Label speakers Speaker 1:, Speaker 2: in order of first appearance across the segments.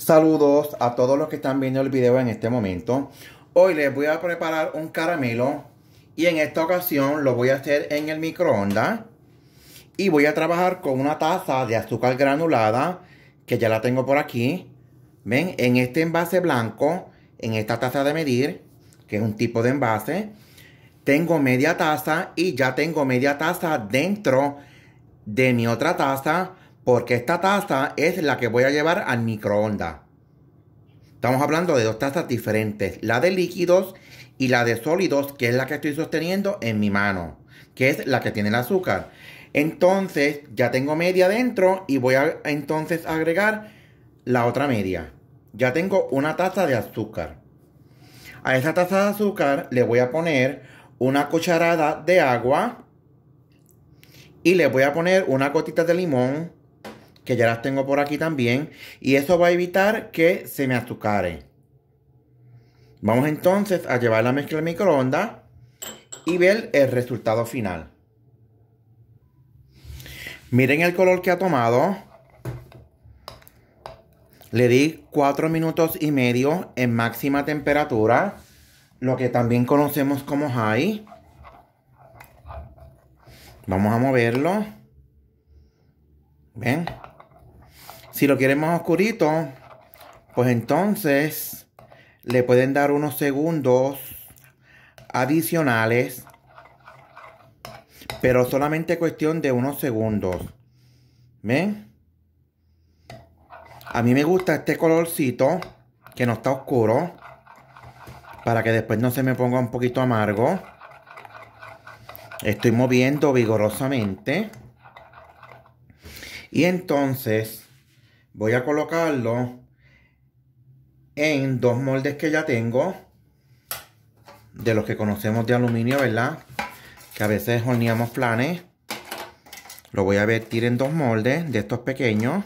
Speaker 1: Saludos a todos los que están viendo el video en este momento. Hoy les voy a preparar un caramelo y en esta ocasión lo voy a hacer en el microondas. Y voy a trabajar con una taza de azúcar granulada que ya la tengo por aquí. Ven, en este envase blanco, en esta taza de medir, que es un tipo de envase, tengo media taza y ya tengo media taza dentro de mi otra taza porque esta taza es la que voy a llevar al microondas. Estamos hablando de dos tazas diferentes, la de líquidos y la de sólidos, que es la que estoy sosteniendo en mi mano, que es la que tiene el azúcar. Entonces, ya tengo media dentro y voy a entonces agregar la otra media. Ya tengo una taza de azúcar. A esa taza de azúcar le voy a poner una cucharada de agua y le voy a poner una gotita de limón que ya las tengo por aquí también. Y eso va a evitar que se me azucare. Vamos entonces a llevar la mezcla al microondas y ver el resultado final. Miren el color que ha tomado. Le di 4 minutos y medio en máxima temperatura, lo que también conocemos como high. Vamos a moverlo. Si lo más oscurito, pues entonces le pueden dar unos segundos adicionales, pero solamente cuestión de unos segundos. ¿Ven? A mí me gusta este colorcito que no está oscuro para que después no se me ponga un poquito amargo. Estoy moviendo vigorosamente. Y entonces voy a colocarlo en dos moldes que ya tengo de los que conocemos de aluminio, ¿verdad? Que a veces horneamos planes. Lo voy a vertir en dos moldes de estos pequeños.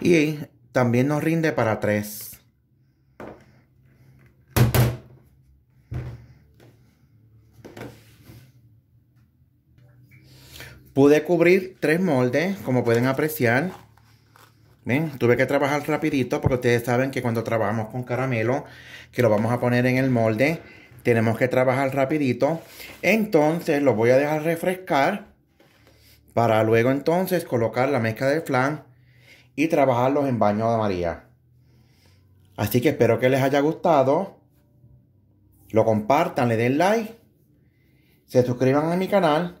Speaker 1: Y también nos rinde para tres. Pude cubrir tres moldes, como pueden apreciar. tuve que trabajar rapidito porque ustedes saben que cuando trabajamos con caramelo, que lo vamos a poner en el molde, tenemos que trabajar rapidito. Entonces lo voy a dejar refrescar para luego entonces colocar la mezcla del flan y trabajarlos en baño de María. Así que espero que les haya gustado. Lo compartan, le den like, se suscriban a mi canal